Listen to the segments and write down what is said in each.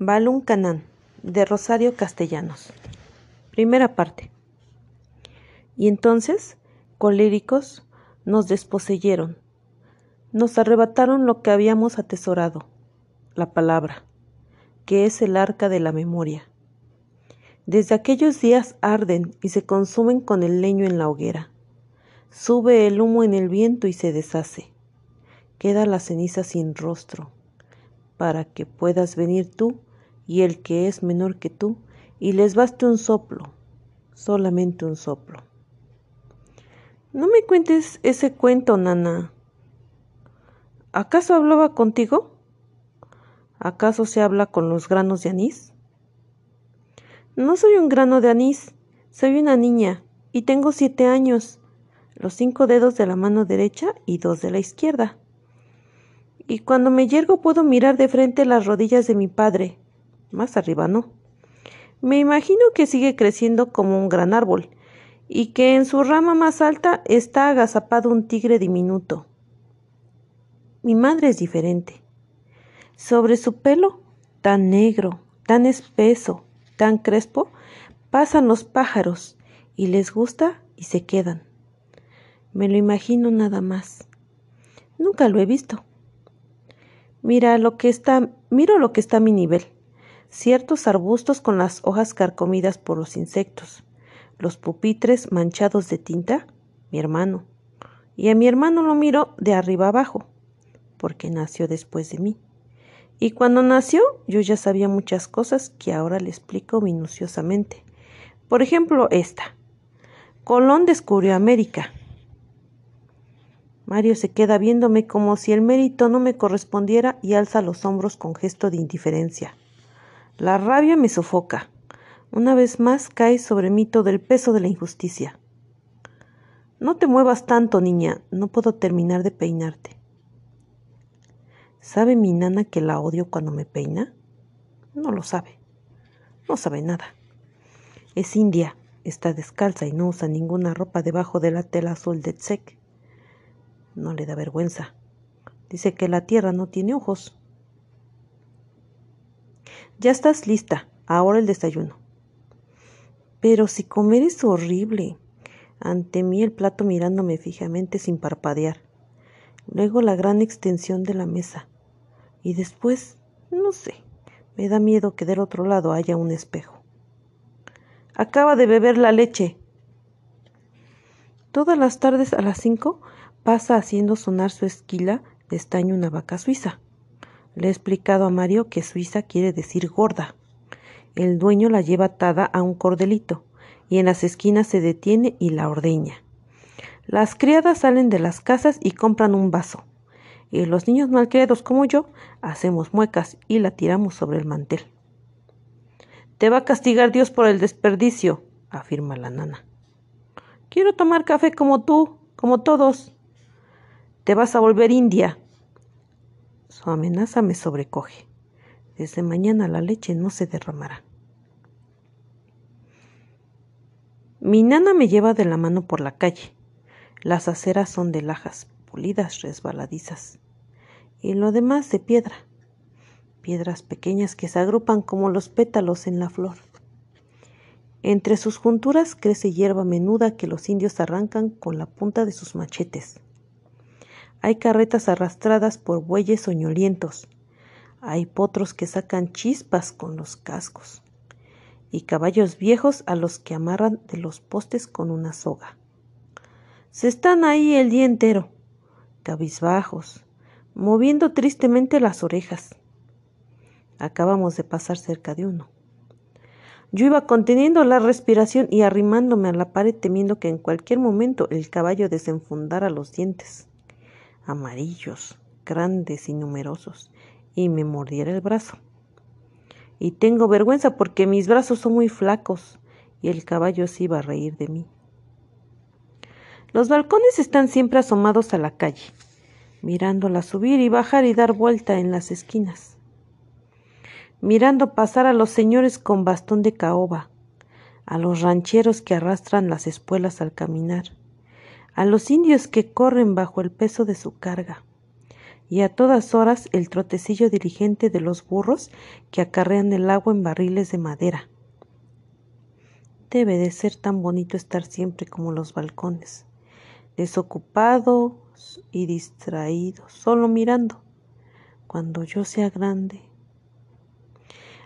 Balun Canán, de Rosario Castellanos. Primera parte. Y entonces, coléricos, nos desposeyeron, nos arrebataron lo que habíamos atesorado, la palabra, que es el arca de la memoria. Desde aquellos días arden y se consumen con el leño en la hoguera. Sube el humo en el viento y se deshace. Queda la ceniza sin rostro para que puedas venir tú y el que es menor que tú, y les baste un soplo, solamente un soplo. No me cuentes ese cuento, nana. ¿Acaso hablaba contigo? ¿Acaso se habla con los granos de anís? No soy un grano de anís, soy una niña, y tengo siete años, los cinco dedos de la mano derecha y dos de la izquierda y cuando me yergo puedo mirar de frente las rodillas de mi padre. Más arriba no. Me imagino que sigue creciendo como un gran árbol, y que en su rama más alta está agazapado un tigre diminuto. Mi madre es diferente. Sobre su pelo, tan negro, tan espeso, tan crespo, pasan los pájaros, y les gusta y se quedan. Me lo imagino nada más. Nunca lo he visto. Mira lo que está, miro lo que está a mi nivel. Ciertos arbustos con las hojas carcomidas por los insectos, los pupitres manchados de tinta, mi hermano. Y a mi hermano lo miro de arriba abajo, porque nació después de mí. Y cuando nació yo ya sabía muchas cosas que ahora le explico minuciosamente. Por ejemplo, esta. Colón descubrió América. Mario se queda viéndome como si el mérito no me correspondiera y alza los hombros con gesto de indiferencia. La rabia me sofoca. Una vez más cae sobre mí todo el peso de la injusticia. No te muevas tanto, niña. No puedo terminar de peinarte. ¿Sabe mi nana que la odio cuando me peina? No lo sabe. No sabe nada. Es india, está descalza y no usa ninguna ropa debajo de la tela azul de Tsek no le da vergüenza. Dice que la tierra no tiene ojos. Ya estás lista, ahora el desayuno. Pero si comer es horrible. Ante mí el plato mirándome fijamente sin parpadear. Luego la gran extensión de la mesa. Y después, no sé, me da miedo que del otro lado haya un espejo. Acaba de beber la leche. Todas las tardes a las cinco pasa haciendo sonar su esquila de estaño una vaca suiza. Le he explicado a Mario que suiza quiere decir gorda. El dueño la lleva atada a un cordelito y en las esquinas se detiene y la ordeña. Las criadas salen de las casas y compran un vaso. Y los niños malcriados como yo hacemos muecas y la tiramos sobre el mantel. Te va a castigar Dios por el desperdicio, afirma la nana. Quiero tomar café como tú, como todos. Te vas a volver india. Su amenaza me sobrecoge. Desde mañana la leche no se derramará. Mi nana me lleva de la mano por la calle. Las aceras son de lajas, pulidas, resbaladizas. Y lo demás de piedra. Piedras pequeñas que se agrupan como los pétalos en la flor. Entre sus junturas crece hierba menuda que los indios arrancan con la punta de sus machetes. Hay carretas arrastradas por bueyes soñolientos. Hay potros que sacan chispas con los cascos. Y caballos viejos a los que amarran de los postes con una soga. Se están ahí el día entero, cabizbajos, moviendo tristemente las orejas. Acabamos de pasar cerca de uno. Yo iba conteniendo la respiración y arrimándome a la pared temiendo que en cualquier momento el caballo desenfundara los dientes amarillos, grandes y numerosos, y me mordiera el brazo. Y tengo vergüenza porque mis brazos son muy flacos y el caballo se iba a reír de mí. Los balcones están siempre asomados a la calle, mirándola subir y bajar y dar vuelta en las esquinas, mirando pasar a los señores con bastón de caoba, a los rancheros que arrastran las espuelas al caminar a los indios que corren bajo el peso de su carga, y a todas horas el trotecillo dirigente de los burros que acarrean el agua en barriles de madera. Debe de ser tan bonito estar siempre como los balcones, desocupados y distraídos, solo mirando, cuando yo sea grande.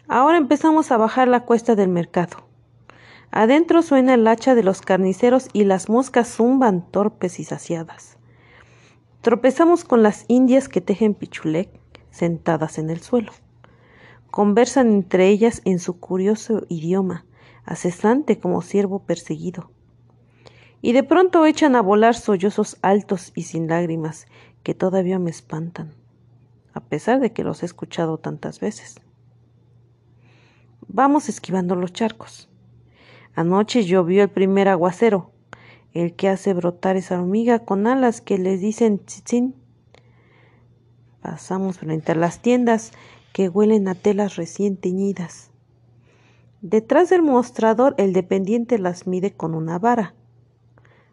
Ahora empezamos a bajar la cuesta del mercado. Adentro suena el hacha de los carniceros y las moscas zumban torpes y saciadas. Tropezamos con las indias que tejen pichulec sentadas en el suelo. Conversan entre ellas en su curioso idioma, acesante como ciervo perseguido. Y de pronto echan a volar sollozos altos y sin lágrimas que todavía me espantan, a pesar de que los he escuchado tantas veces. Vamos esquivando los charcos. Anoche llovió el primer aguacero, el que hace brotar esa hormiga con alas que les dicen tzitzin. Pasamos frente a las tiendas que huelen a telas recién teñidas. Detrás del mostrador el dependiente las mide con una vara.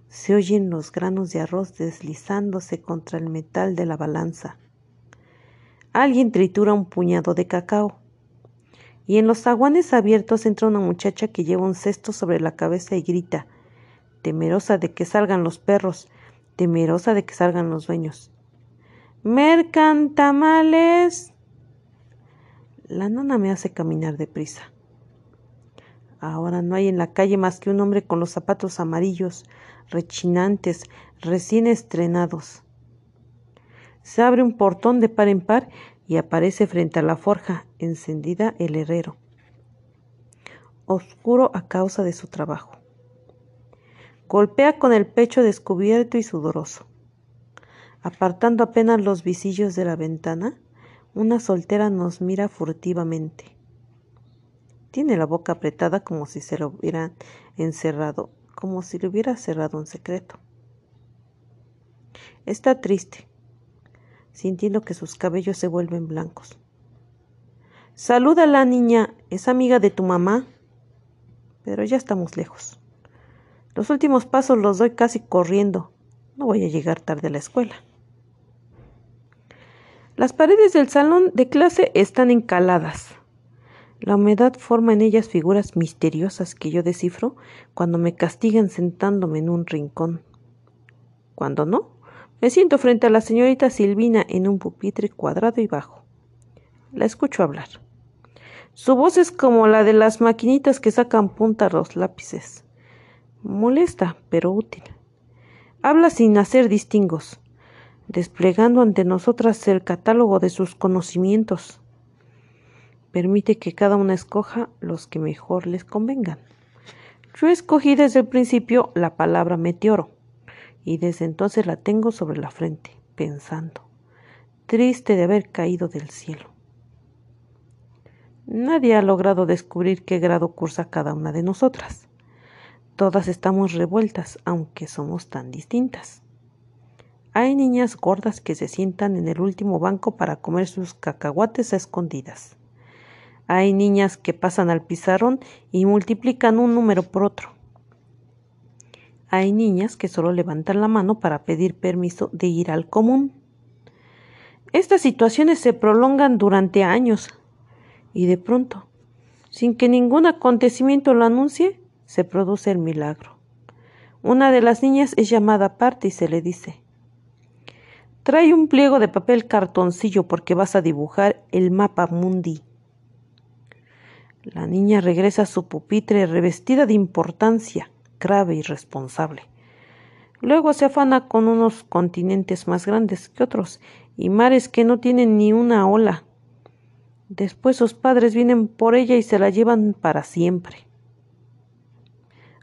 Se oyen los granos de arroz deslizándose contra el metal de la balanza. Alguien tritura un puñado de cacao y en los aguanes abiertos entra una muchacha que lleva un cesto sobre la cabeza y grita, temerosa de que salgan los perros, temerosa de que salgan los dueños. ¡Mercantamales! La nana me hace caminar deprisa. Ahora no hay en la calle más que un hombre con los zapatos amarillos, rechinantes, recién estrenados. Se abre un portón de par en par y aparece frente a la forja encendida el herrero, oscuro a causa de su trabajo. Golpea con el pecho descubierto y sudoroso. Apartando apenas los visillos de la ventana, una soltera nos mira furtivamente. Tiene la boca apretada como si se lo hubiera encerrado, como si le hubiera cerrado un secreto. Está triste, sintiendo que sus cabellos se vuelven blancos. Saluda la niña. Es amiga de tu mamá. Pero ya estamos lejos. Los últimos pasos los doy casi corriendo. No voy a llegar tarde a la escuela. Las paredes del salón de clase están encaladas. La humedad forma en ellas figuras misteriosas que yo descifro cuando me castigan sentándome en un rincón. Cuando no, me siento frente a la señorita Silvina en un pupitre cuadrado y bajo. La escucho hablar. Su voz es como la de las maquinitas que sacan punta a los lápices. Molesta, pero útil. Habla sin hacer distingos, desplegando ante nosotras el catálogo de sus conocimientos. Permite que cada una escoja los que mejor les convengan. Yo escogí desde el principio la palabra meteoro y desde entonces la tengo sobre la frente, pensando, triste de haber caído del cielo. Nadie ha logrado descubrir qué grado cursa cada una de nosotras. Todas estamos revueltas, aunque somos tan distintas. Hay niñas gordas que se sientan en el último banco para comer sus cacahuates a escondidas. Hay niñas que pasan al pizarrón y multiplican un número por otro. Hay niñas que solo levantan la mano para pedir permiso de ir al común. Estas situaciones se prolongan durante años y de pronto, sin que ningún acontecimiento lo anuncie, se produce el milagro. Una de las niñas es llamada aparte y se le dice Trae un pliego de papel cartoncillo porque vas a dibujar el mapa mundi. La niña regresa a su pupitre revestida de importancia grave y responsable. Luego se afana con unos continentes más grandes que otros y mares que no tienen ni una ola. Después sus padres vienen por ella y se la llevan para siempre.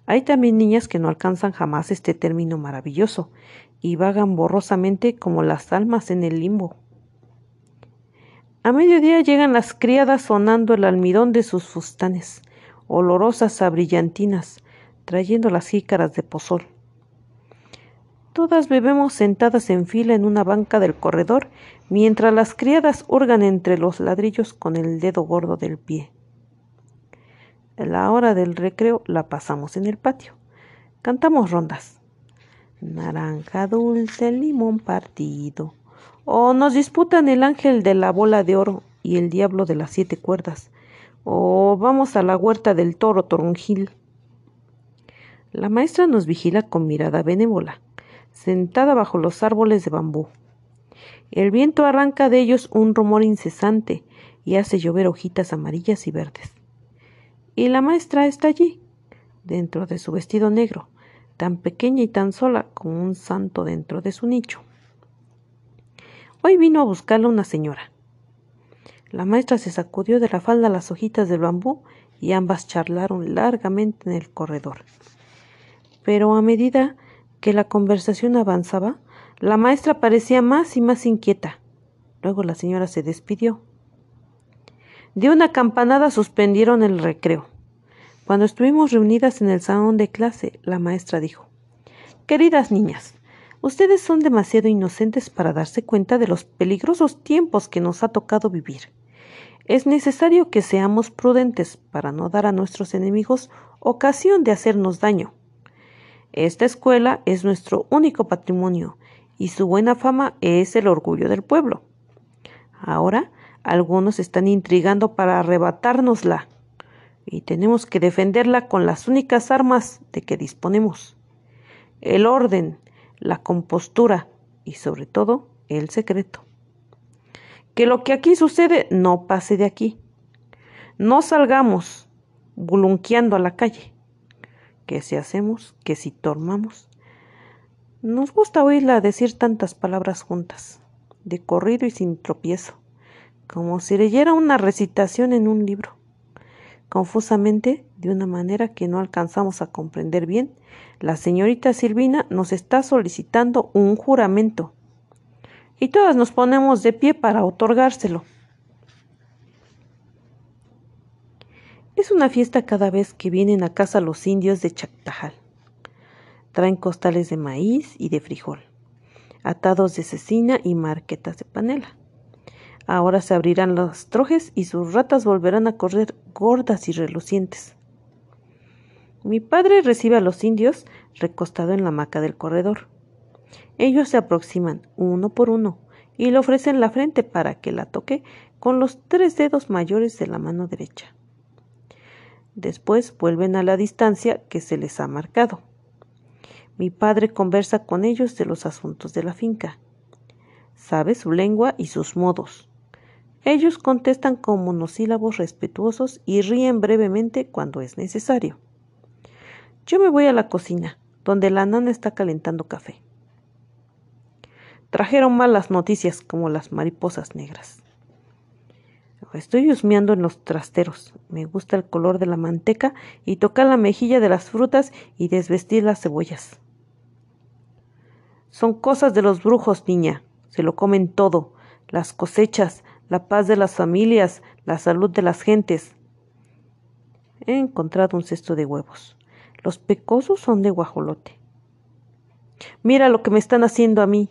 Hay también niñas que no alcanzan jamás este término maravilloso y vagan borrosamente como las almas en el limbo. A mediodía llegan las criadas sonando el almidón de sus fustanes, olorosas a brillantinas, trayendo las jícaras de pozol. Todas bebemos sentadas en fila en una banca del corredor, mientras las criadas hurgan entre los ladrillos con el dedo gordo del pie. A la hora del recreo la pasamos en el patio. Cantamos rondas. Naranja dulce, limón partido. O nos disputan el ángel de la bola de oro y el diablo de las siete cuerdas. O vamos a la huerta del toro toronjil. La maestra nos vigila con mirada benévola, sentada bajo los árboles de bambú. El viento arranca de ellos un rumor incesante y hace llover hojitas amarillas y verdes. Y la maestra está allí, dentro de su vestido negro, tan pequeña y tan sola como un santo dentro de su nicho. Hoy vino a buscarla una señora. La maestra se sacudió de la falda las hojitas del bambú y ambas charlaron largamente en el corredor pero a medida que la conversación avanzaba, la maestra parecía más y más inquieta. Luego la señora se despidió. De una campanada suspendieron el recreo. Cuando estuvimos reunidas en el salón de clase, la maestra dijo, Queridas niñas, ustedes son demasiado inocentes para darse cuenta de los peligrosos tiempos que nos ha tocado vivir. Es necesario que seamos prudentes para no dar a nuestros enemigos ocasión de hacernos daño. Esta escuela es nuestro único patrimonio y su buena fama es el orgullo del pueblo. Ahora algunos están intrigando para arrebatárnosla y tenemos que defenderla con las únicas armas de que disponemos. El orden, la compostura y sobre todo el secreto. Que lo que aquí sucede no pase de aquí. No salgamos bulunqueando a la calle que si hacemos, que si tomamos. Nos gusta oírla decir tantas palabras juntas, de corrido y sin tropiezo, como si leyera una recitación en un libro. Confusamente, de una manera que no alcanzamos a comprender bien, la señorita Silvina nos está solicitando un juramento. Y todas nos ponemos de pie para otorgárselo. Es una fiesta cada vez que vienen a casa los indios de Chactajal. Traen costales de maíz y de frijol, atados de cecina y marquetas de panela. Ahora se abrirán los trojes y sus ratas volverán a correr gordas y relucientes. Mi padre recibe a los indios recostado en la hamaca del corredor. Ellos se aproximan uno por uno y le ofrecen la frente para que la toque con los tres dedos mayores de la mano derecha. Después vuelven a la distancia que se les ha marcado. Mi padre conversa con ellos de los asuntos de la finca. Sabe su lengua y sus modos. Ellos contestan con monosílabos respetuosos y ríen brevemente cuando es necesario. Yo me voy a la cocina, donde la nana está calentando café. Trajeron malas noticias como las mariposas negras. Estoy husmeando en los trasteros. Me gusta el color de la manteca y tocar la mejilla de las frutas y desvestir las cebollas. Son cosas de los brujos, niña. Se lo comen todo. Las cosechas, la paz de las familias, la salud de las gentes. He encontrado un cesto de huevos. Los pecosos son de guajolote. Mira lo que me están haciendo a mí,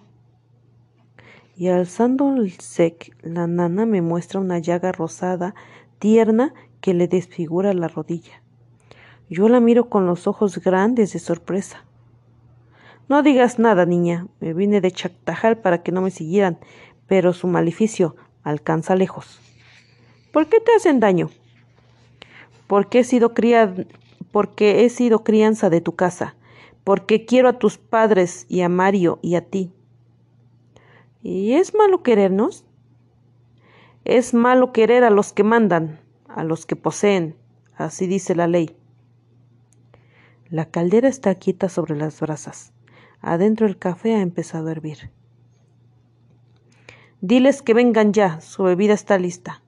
y alzando el sec, la nana me muestra una llaga rosada, tierna, que le desfigura la rodilla. Yo la miro con los ojos grandes de sorpresa. No digas nada, niña. Me vine de Chactajal para que no me siguieran, pero su maleficio alcanza lejos. ¿Por qué te hacen daño? Porque he sido porque he sido crianza de tu casa, porque quiero a tus padres y a Mario y a ti. ¿Y es malo querernos? Es malo querer a los que mandan, a los que poseen, así dice la ley. La caldera está quieta sobre las brasas. Adentro el café ha empezado a hervir. Diles que vengan ya, su bebida está lista.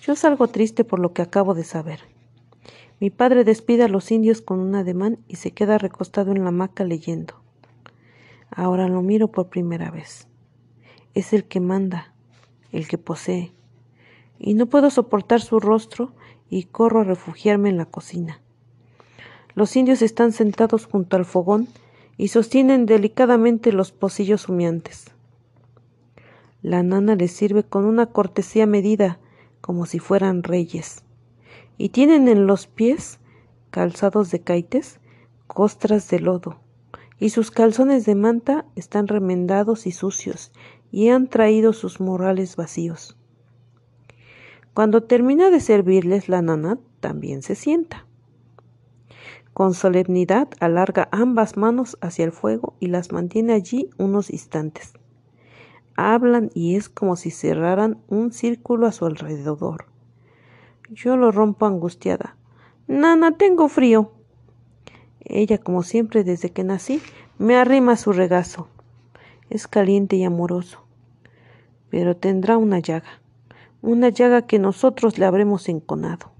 Yo salgo triste por lo que acabo de saber. Mi padre despide a los indios con un ademán y se queda recostado en la hamaca leyendo. Ahora lo miro por primera vez. Es el que manda, el que posee. Y no puedo soportar su rostro y corro a refugiarme en la cocina. Los indios están sentados junto al fogón y sostienen delicadamente los pocillos humeantes. La nana les sirve con una cortesía medida, como si fueran reyes, y tienen en los pies, calzados de caites, costras de lodo y sus calzones de manta están remendados y sucios, y han traído sus morrales vacíos. Cuando termina de servirles, la nana también se sienta. Con solemnidad alarga ambas manos hacia el fuego y las mantiene allí unos instantes. Hablan y es como si cerraran un círculo a su alrededor. Yo lo rompo angustiada. Nana, tengo frío. Ella, como siempre desde que nací, me arrima a su regazo. Es caliente y amoroso. Pero tendrá una llaga, una llaga que nosotros le habremos enconado.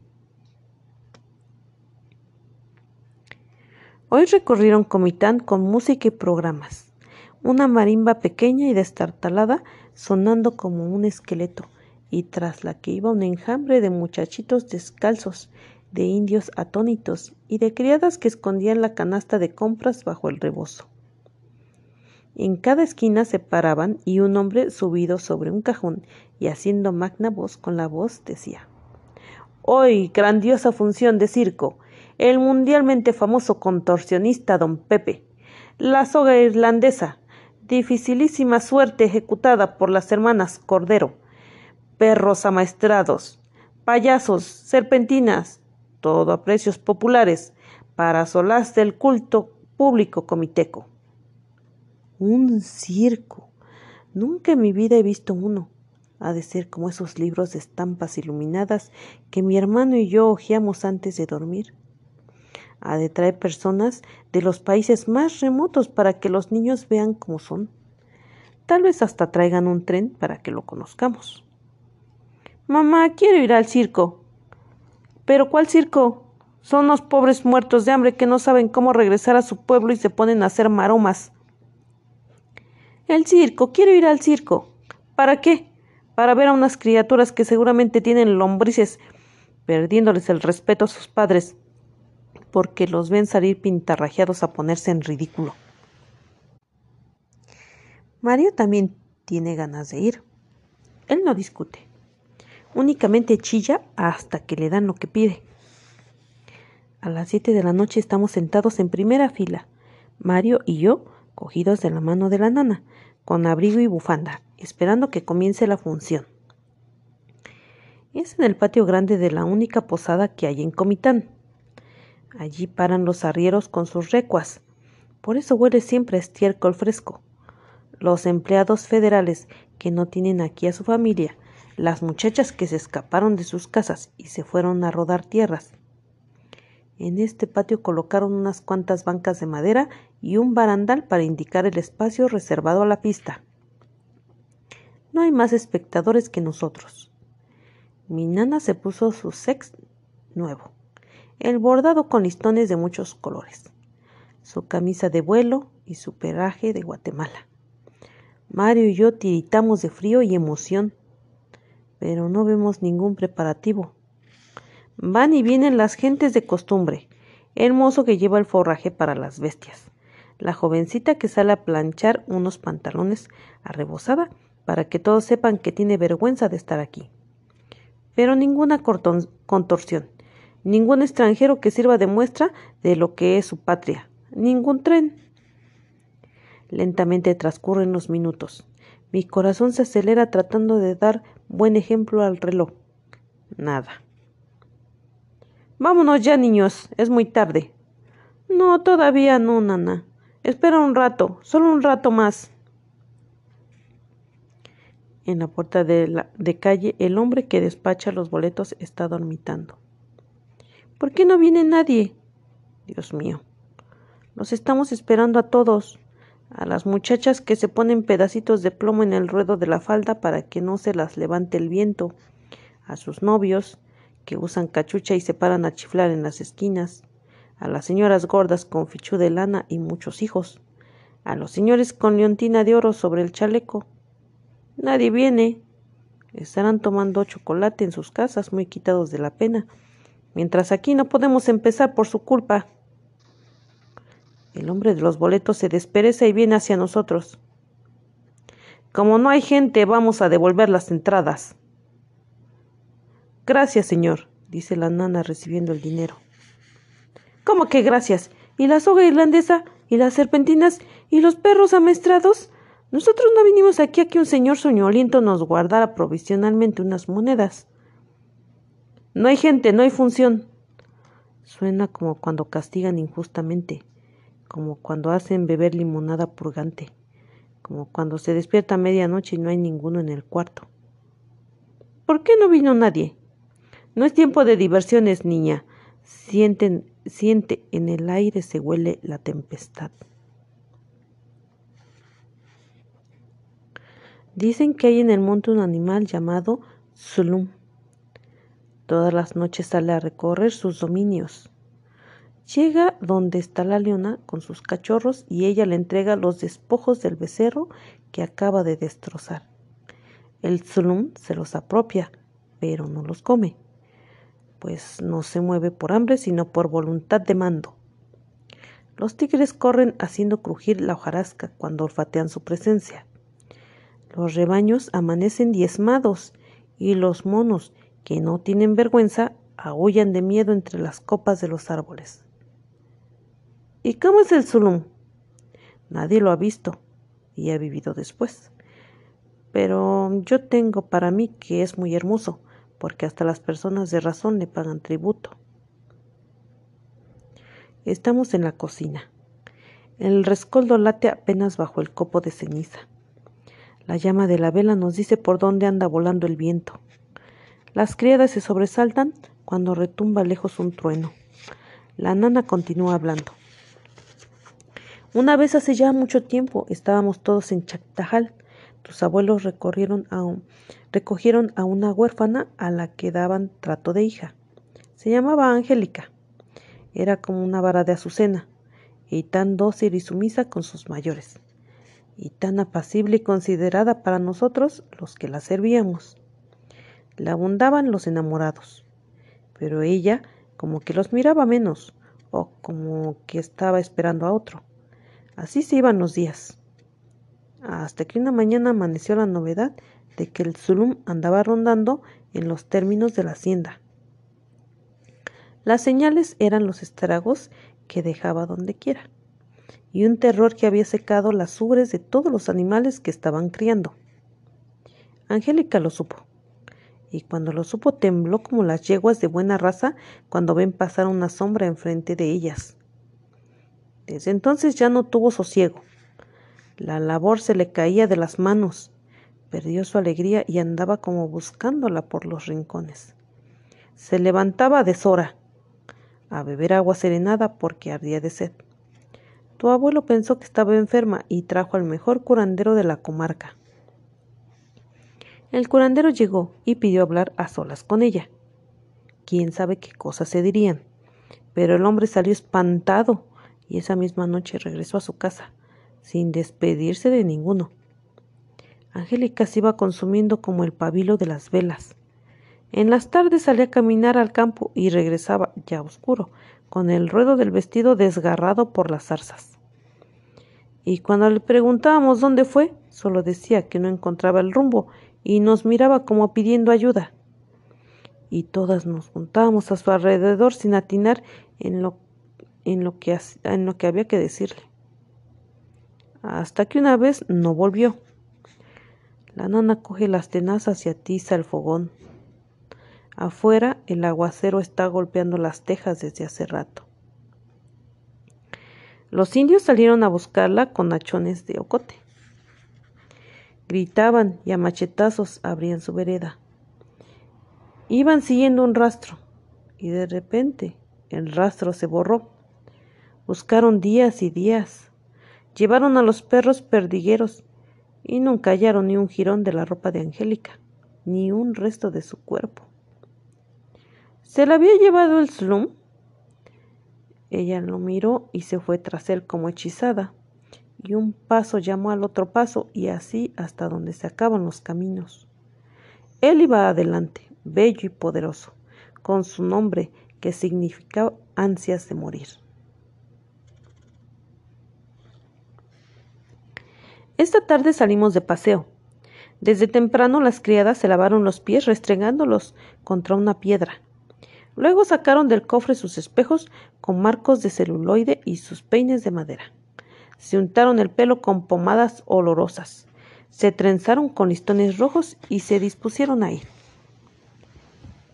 Hoy recorrieron Comitán con música y programas. Una marimba pequeña y destartalada sonando como un esqueleto, y tras la que iba un enjambre de muchachitos descalzos de indios atónitos y de criadas que escondían la canasta de compras bajo el rebozo. En cada esquina se paraban y un hombre subido sobre un cajón y haciendo magna voz con la voz decía Hoy grandiosa función de circo. El mundialmente famoso contorsionista don Pepe. La soga irlandesa. Dificilísima suerte ejecutada por las hermanas Cordero. Perros amaestrados. Payasos. Serpentinas todo a precios populares, para solaz del culto público comiteco. Un circo. Nunca en mi vida he visto uno. Ha de ser como esos libros de estampas iluminadas que mi hermano y yo hojeamos antes de dormir. Ha de traer personas de los países más remotos para que los niños vean cómo son. Tal vez hasta traigan un tren para que lo conozcamos. Mamá, quiero ir al circo, pero ¿cuál circo? Son los pobres muertos de hambre que no saben cómo regresar a su pueblo y se ponen a hacer maromas. El circo, quiero ir al circo. ¿Para qué? Para ver a unas criaturas que seguramente tienen lombrices, perdiéndoles el respeto a sus padres, porque los ven salir pintarrajeados a ponerse en ridículo. Mario también tiene ganas de ir. Él no discute. Únicamente chilla hasta que le dan lo que pide. A las 7 de la noche estamos sentados en primera fila, Mario y yo, cogidos de la mano de la nana, con abrigo y bufanda, esperando que comience la función. Es en el patio grande de la única posada que hay en Comitán. Allí paran los arrieros con sus recuas. Por eso huele siempre a estiércol fresco. Los empleados federales que no tienen aquí a su familia las muchachas que se escaparon de sus casas y se fueron a rodar tierras. En este patio colocaron unas cuantas bancas de madera y un barandal para indicar el espacio reservado a la pista. No hay más espectadores que nosotros. Mi nana se puso su sex nuevo, el bordado con listones de muchos colores, su camisa de vuelo y su peraje de Guatemala. Mario y yo tiritamos de frío y emoción pero no vemos ningún preparativo. Van y vienen las gentes de costumbre, el mozo que lleva el forraje para las bestias, la jovencita que sale a planchar unos pantalones arrebosada, para que todos sepan que tiene vergüenza de estar aquí. Pero ninguna contorsión, ningún extranjero que sirva de muestra de lo que es su patria, ningún tren. Lentamente transcurren los minutos. Mi corazón se acelera tratando de dar Buen ejemplo al reloj. Nada. Vámonos ya, niños. Es muy tarde. No, todavía no, nana. Espera un rato, solo un rato más. En la puerta de, calle, el hombre que despacha los boletos está dormitando. ¿Por qué no viene nadie? Dios mío. Los estamos esperando a todos a las muchachas que se ponen pedacitos de plomo en el ruedo de la falda para que no se las levante el viento, a sus novios que usan cachucha y se paran a chiflar en las esquinas, a las señoras gordas con fichú de lana y muchos hijos, a los señores con leontina de oro sobre el chaleco. Nadie viene. Estarán tomando chocolate en sus casas muy quitados de la pena, mientras aquí no podemos empezar por su culpa. El hombre de los boletos se despereza y viene hacia nosotros. Como no hay gente, vamos a devolver las entradas. Gracias, señor, dice la nana recibiendo el dinero. ¿Cómo que gracias? ¿Y la soga irlandesa? ¿Y las serpentinas? ¿Y los perros amestrados? Nosotros no vinimos aquí a que un señor soñoliento nos guardara provisionalmente unas monedas. No hay gente, no hay función. Suena como cuando castigan injustamente como cuando hacen beber limonada purgante, como cuando se despierta a medianoche y no hay ninguno en el cuarto. ¿Por qué no vino nadie? No es tiempo de diversiones, niña. Sienten, siente, en el aire se huele la tempestad. Dicen que hay en el monte un animal llamado Zulum. Todas las noches sale a recorrer sus dominios. Llega donde está la leona con sus cachorros y ella le entrega los despojos del becerro que acaba de destrozar. El Zulum se los apropia, pero no los come, pues no se mueve por hambre, sino por voluntad de mando. Los tigres corren haciendo crujir la hojarasca cuando olfatean su presencia. Los rebaños amanecen diezmados y los monos, que no tienen vergüenza, aullan de miedo entre las copas de los árboles. ¿Y cómo es el Zulum? Nadie lo ha visto y ha vivido después. Pero yo tengo para mí que es muy hermoso, porque hasta las personas de razón le pagan tributo. Estamos en la cocina. El rescoldo late apenas bajo el copo de ceniza. La llama de la vela nos dice por dónde anda volando el viento. Las criadas se sobresaltan cuando retumba lejos un trueno. La nana continúa hablando. Una vez hace ya mucho tiempo estábamos todos en Chactajal. Tus abuelos recorrieron recogieron a una huérfana a la que daban trato de hija. Se llamaba Angélica. Era como una vara de azucena, y tan dócil y sumisa con sus mayores, y tan apacible y considerada para nosotros los que la servíamos. La abundaban los enamorados, pero ella como que los miraba menos, o como que estaba esperando a otro. Así se iban los días. Hasta que una mañana amaneció la novedad de que el Zulum andaba rondando en los términos de la hacienda. Las señales eran los estragos que dejaba donde quiera, y un terror que había secado las ubres de todos los animales que estaban criando. Angélica lo supo, y cuando lo supo tembló como las yeguas de buena raza cuando ven pasar una sombra enfrente de ellas. Desde entonces ya no tuvo sosiego. La labor se le caía de las manos, perdió su alegría y andaba como buscándola por los rincones. Se levantaba a deshora, a beber agua serenada porque ardía de sed. Tu abuelo pensó que estaba enferma y trajo al mejor curandero de la comarca. El curandero llegó y pidió hablar a solas con ella. Quién sabe qué cosas se dirían, pero el hombre salió espantado y esa misma noche regresó a su casa, sin despedirse de ninguno. Angélica se iba consumiendo como el pabilo de las velas. En las tardes salía a caminar al campo y regresaba, ya oscuro, con el ruedo del vestido desgarrado por las zarzas. Y cuando le preguntábamos dónde fue, solo decía que no encontraba el rumbo y nos miraba como pidiendo ayuda. Y todas nos juntábamos a su alrededor sin atinar en lo en lo que, en había que decirle. Hasta que una vez no volvió. La nana coge las tenazas y atiza el fogón. Afuera el aguacero está golpeando las tejas desde hace rato. Los indios salieron a buscarla con hachones de ocote. Gritaban y a machetazos abrían su vereda. Iban siguiendo un rastro y de repente el rastro se borró. Buscaron días y días. Llevaron a los perros perdigueros y nunca hallaron ni un jirón de la ropa de Angélica, ni un resto de su cuerpo. ¿Se la había llevado el slum? Ella lo miró y se fue tras él como hechizada, y un paso llamó al otro paso y así hasta donde se acaban los caminos. Él iba adelante, bello y poderoso, con su nombre que significaba ansias de morir. Esta tarde salimos de paseo. Desde temprano las criadas se lavaron los pies restregándolos contra una piedra. Luego sacaron del cofre sus espejos con marcos de celuloide y sus peines de madera. Se untaron el pelo con pomadas olorosas. Se trenzaron con listones rojos y se dispusieron a ir.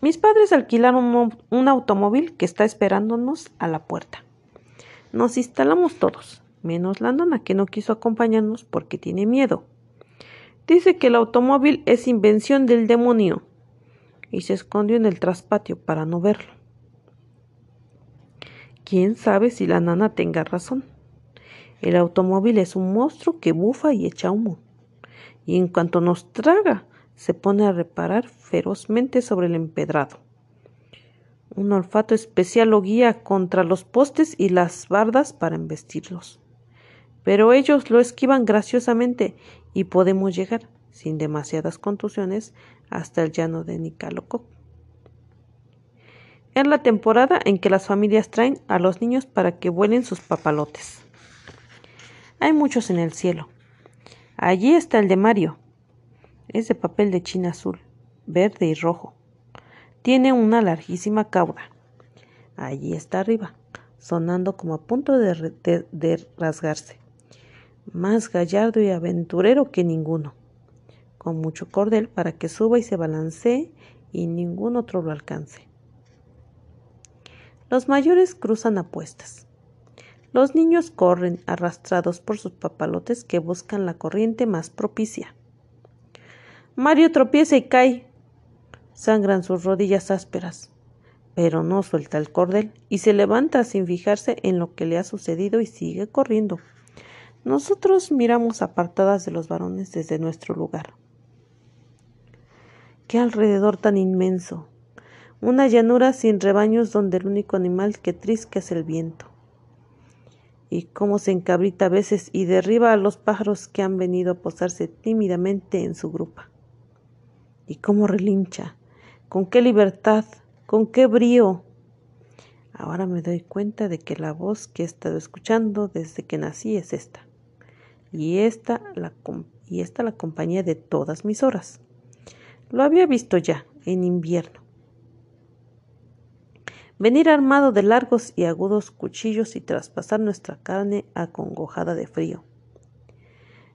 Mis padres alquilaron un automóvil que está esperándonos a la puerta. Nos instalamos todos menos la nana, que no quiso acompañarnos porque tiene miedo. Dice que el automóvil es invención del demonio y se escondió en el traspatio para no verlo. ¿Quién sabe si la nana tenga razón? El automóvil es un monstruo que bufa y echa humo. Y en cuanto nos traga, se pone a reparar ferozmente sobre el empedrado. Un olfato especial lo guía contra los postes y las bardas para embestirlos pero ellos lo esquivan graciosamente y podemos llegar, sin demasiadas contusiones, hasta el llano de Nicaloco. Es la temporada en que las familias traen a los niños para que vuelen sus papalotes. Hay muchos en el cielo. Allí está el de Mario. Es de papel de china azul, verde y rojo. Tiene una larguísima cauda. Allí está arriba, sonando como a punto de rasgarse más gallardo y aventurero que ninguno, con mucho cordel para que suba y se balancee y ningún otro lo alcance. Los mayores cruzan apuestas. Los niños corren arrastrados por sus papalotes que buscan la corriente más propicia. Mario tropieza y cae. Sangran sus rodillas ásperas, pero no suelta el cordel y se levanta sin fijarse en lo que le ha sucedido y sigue corriendo. Nosotros miramos apartadas de los varones desde nuestro lugar. Qué alrededor tan inmenso. Una llanura sin rebaños donde el único animal que trisca es el viento. Y cómo se encabrita a veces y derriba a los pájaros que han venido a posarse tímidamente en su grupa. Y cómo relincha, con qué libertad, con qué brío. Ahora me doy cuenta de que la voz que he estado escuchando desde que nací es esta y esta la, y la compañía de todas mis horas. Lo había visto ya, en invierno. Venir armado de largos y agudos cuchillos y traspasar nuestra carne acongojada de frío.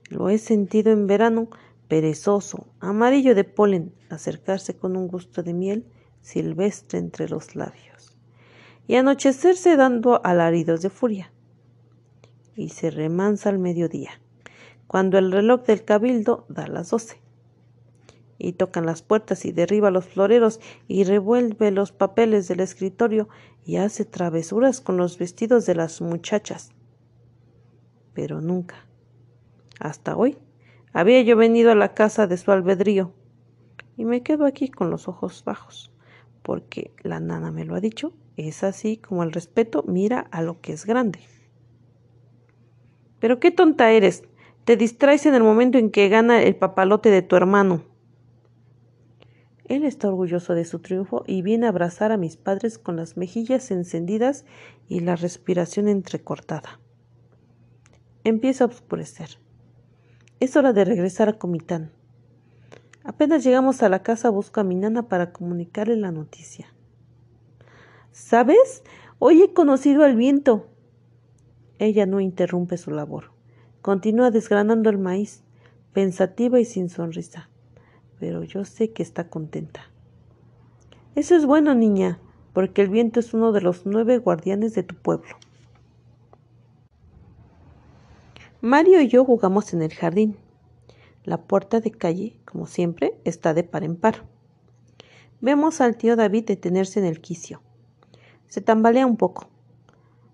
Lo he sentido en verano, perezoso, amarillo de polen, acercarse con un gusto de miel silvestre entre los labios, y anochecerse dando alaridos de furia, y se remansa al mediodía cuando el reloj del cabildo da las doce. Y tocan las puertas y derriba los floreros y revuelve los papeles del escritorio y hace travesuras con los vestidos de las muchachas. Pero nunca, hasta hoy, había yo venido a la casa de su albedrío. Y me quedo aquí con los ojos bajos, porque la nana me lo ha dicho, es así como el respeto mira a lo que es grande. Pero qué tonta eres, te distraes en el momento en que gana el papalote de tu hermano. Él está orgulloso de su triunfo y viene a abrazar a mis padres con las mejillas encendidas y la respiración entrecortada. Empieza a oscurecer. Es hora de regresar a Comitán. Apenas llegamos a la casa busco a mi nana para comunicarle la noticia. ¿Sabes? Hoy he conocido al viento. Ella no interrumpe su labor. Continúa desgranando el maíz, pensativa y sin sonrisa. Pero yo sé que está contenta. Eso es bueno, niña, porque el viento es uno de los nueve guardianes de tu pueblo. Mario y yo jugamos en el jardín. La puerta de calle, como siempre, está de par en par. Vemos al tío David detenerse en el quicio. Se tambalea un poco.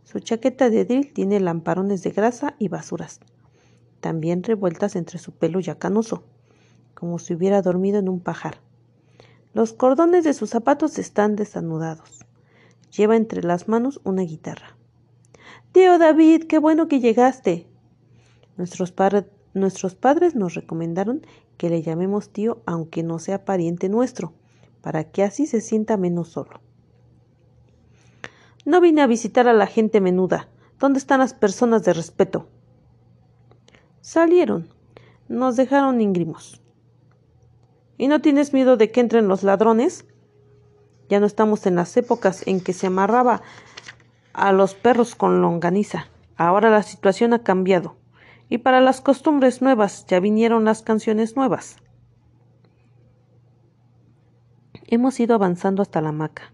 Su chaqueta de drill tiene lamparones de grasa y basuras también revueltas entre su pelo ya canoso, como si hubiera dormido en un pajar. Los cordones de sus zapatos están desanudados. Lleva entre las manos una guitarra. Tío David, qué bueno que llegaste. Nuestros, nuestros padres nos recomendaron que le llamemos tío aunque no sea pariente nuestro, para que así se sienta menos solo. No vine a visitar a la gente menuda. ¿Dónde están las personas de respeto? Salieron. Nos dejaron íngrimos. ¿Y no tienes miedo de que entren los ladrones? Ya no estamos en las épocas en que se amarraba a los perros con longaniza. Ahora la situación ha cambiado. Y para las costumbres nuevas ya vinieron las canciones nuevas. Hemos ido avanzando hasta la hamaca.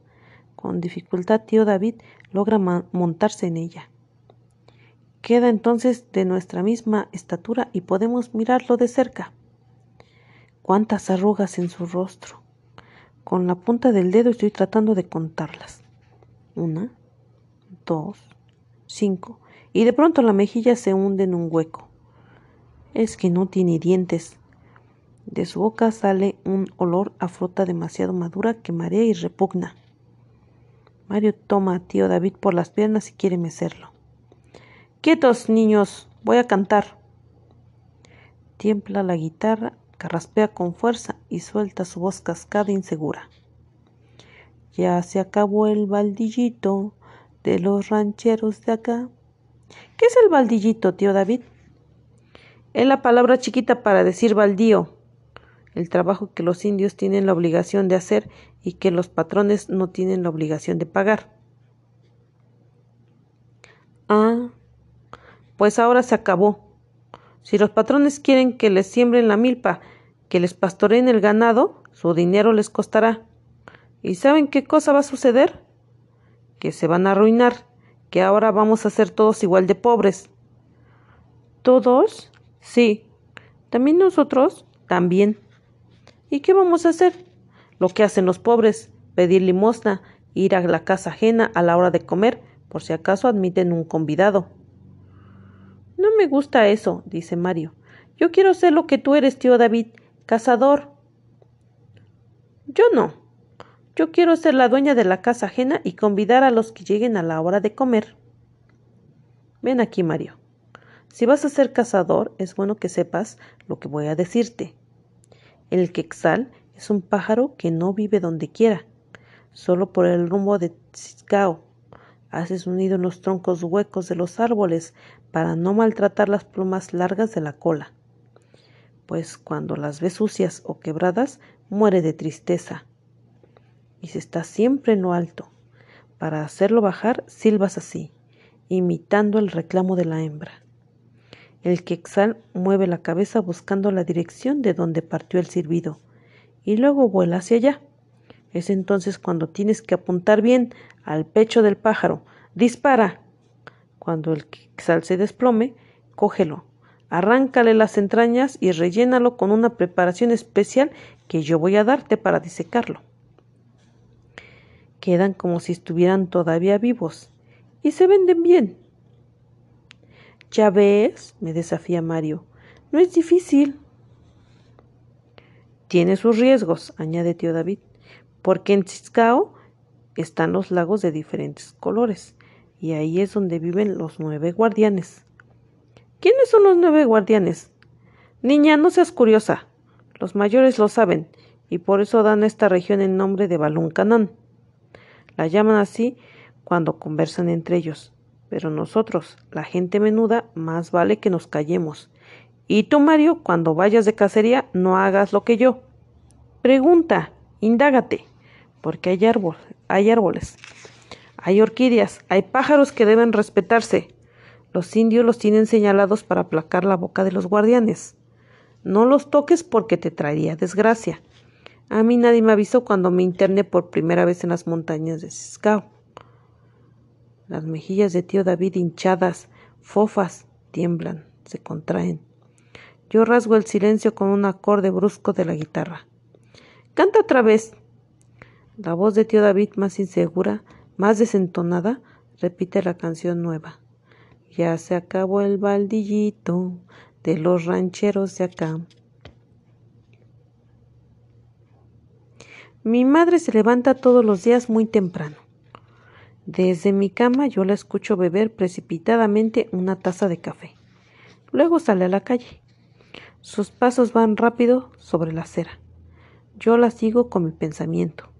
Con dificultad tío David logra montarse en ella queda entonces de nuestra misma estatura y podemos mirarlo de cerca. Cuántas arrugas en su rostro. Con la punta del dedo estoy tratando de contarlas. Una, dos, cinco. Y de pronto la mejilla se hunde en un hueco. Es que no tiene dientes. De su boca sale un olor a fruta demasiado madura que marea y repugna. Mario toma a tío David por las piernas y quiere mecerlo. Quietos, niños, voy a cantar. Tiembla la guitarra, carraspea con fuerza y suelta su voz cascada e insegura. Ya se acabó el baldillito de los rancheros de acá. ¿Qué es el baldillito, tío David? Es la palabra chiquita para decir baldío, el trabajo que los indios tienen la obligación de hacer y que los patrones no tienen la obligación de pagar. Ah, pues ahora se acabó. Si los patrones quieren que les siembren la milpa, que les pastoreen el ganado, su dinero les costará. ¿Y saben qué cosa va a suceder? Que se van a arruinar, que ahora vamos a ser todos igual de pobres. ¿Todos? Sí. ¿También nosotros? También. ¿Y qué vamos a hacer? Lo que hacen los pobres, pedir limosna, ir a la casa ajena a la hora de comer, por si acaso admiten un convidado. No me gusta eso, dice Mario. Yo quiero ser lo que tú eres, tío David, cazador. Yo no. Yo quiero ser la dueña de la casa ajena y convidar a los que lleguen a la hora de comer. Ven aquí, Mario. Si vas a ser cazador, es bueno que sepas lo que voy a decirte. El quexal es un pájaro que no vive donde quiera, solo por el rumbo de Tzicao haces un nido en los troncos huecos de los árboles para no maltratar las plumas largas de la cola, pues cuando las ves sucias o quebradas muere de tristeza. Y se está siempre en lo alto, para hacerlo bajar silbas así, imitando el reclamo de la hembra. El quexal mueve la cabeza buscando la dirección de donde partió el sirvido, y luego vuela hacia allá. Es entonces cuando tienes que apuntar bien al pecho del pájaro. Dispara. Cuando el sal se desplome, cógelo, arráncale las entrañas y rellénalo con una preparación especial que yo voy a darte para disecarlo. Quedan como si estuvieran todavía vivos y se venden bien. Ya ves, me desafía Mario, no es difícil. Tiene sus riesgos, añade tío David porque en Chiscao están los lagos de diferentes colores y ahí es donde viven los nueve guardianes. ¿Quiénes son los nueve guardianes? Niña, no seas curiosa. Los mayores lo saben y por eso dan a esta región el nombre de Baluncanán. La llaman así cuando conversan entre ellos. Pero nosotros, la gente menuda, más vale que nos callemos. Y tú, Mario, cuando vayas de cacería, no hagas lo que yo. Pregunta, indágate porque hay, árbol, hay árboles, hay orquídeas, hay pájaros que deben respetarse. Los indios los tienen señalados para aplacar la boca de los guardianes. No los toques porque te traería desgracia. A mí nadie me avisó cuando me interné por primera vez en las montañas de Siscao. Las mejillas de tío David hinchadas, fofas, tiemblan, se contraen. Yo rasgo el silencio con un acorde brusco de la guitarra. Canta otra vez, la voz de tío David, más insegura, más desentonada, repite la canción nueva. Ya se acabó el baldillito de los rancheros de acá. Mi madre se levanta todos los días muy temprano. Desde mi cama yo la escucho beber precipitadamente una taza de café. Luego sale a la calle. Sus pasos van rápido sobre la acera. Yo la sigo con mi pensamiento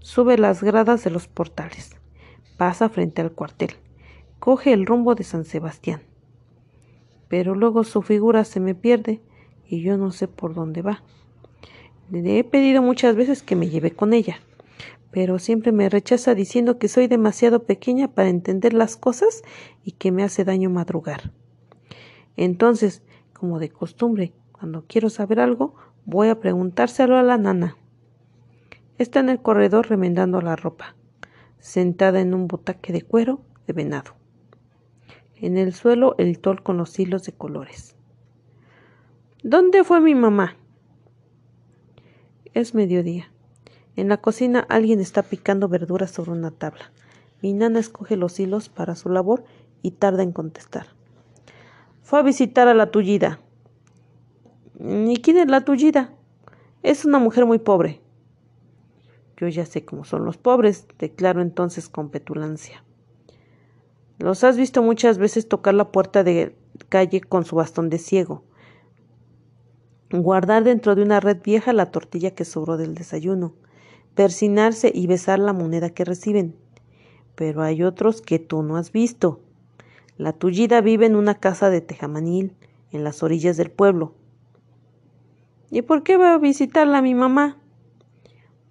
sube las gradas de los portales, pasa frente al cuartel, coge el rumbo de San Sebastián. Pero luego su figura se me pierde y yo no sé por dónde va. Le he pedido muchas veces que me lleve con ella, pero siempre me rechaza diciendo que soy demasiado pequeña para entender las cosas y que me hace daño madrugar. Entonces, como de costumbre, cuando quiero saber algo, voy a preguntárselo a la nana. Está en el corredor remendando la ropa, sentada en un botaque de cuero de venado. En el suelo el tol con los hilos de colores. ¿Dónde fue mi mamá? Es mediodía. En la cocina alguien está picando verduras sobre una tabla. Mi nana escoge los hilos para su labor y tarda en contestar. Fue a visitar a la tullida. ¿Y quién es la tullida? Es una mujer muy pobre. Yo ya sé cómo son los pobres, declaró entonces con petulancia. Los has visto muchas veces tocar la puerta de calle con su bastón de ciego, guardar dentro de una red vieja la tortilla que sobró del desayuno, persinarse y besar la moneda que reciben. Pero hay otros que tú no has visto. La tullida vive en una casa de tejamanil, en las orillas del pueblo. ¿Y por qué va a visitarla mi mamá?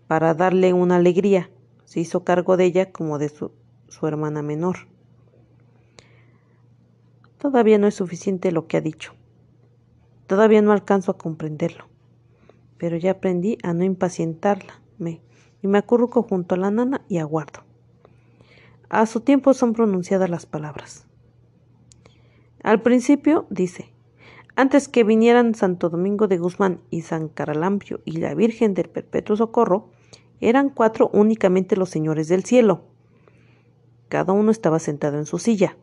para darle una alegría. Se hizo cargo de ella como de su, hermana menor. Todavía no es suficiente lo que ha dicho. Todavía no alcanzo a comprenderlo. Pero ya aprendí a no impacientarla. Me, y me acurruco junto a la nana y aguardo. A su tiempo son pronunciadas las palabras. Al principio dice, antes que vinieran Santo Domingo de Guzmán y San Caralampio y la Virgen del Perpetuo Socorro, eran cuatro únicamente los señores del cielo. Cada uno estaba sentado en su silla,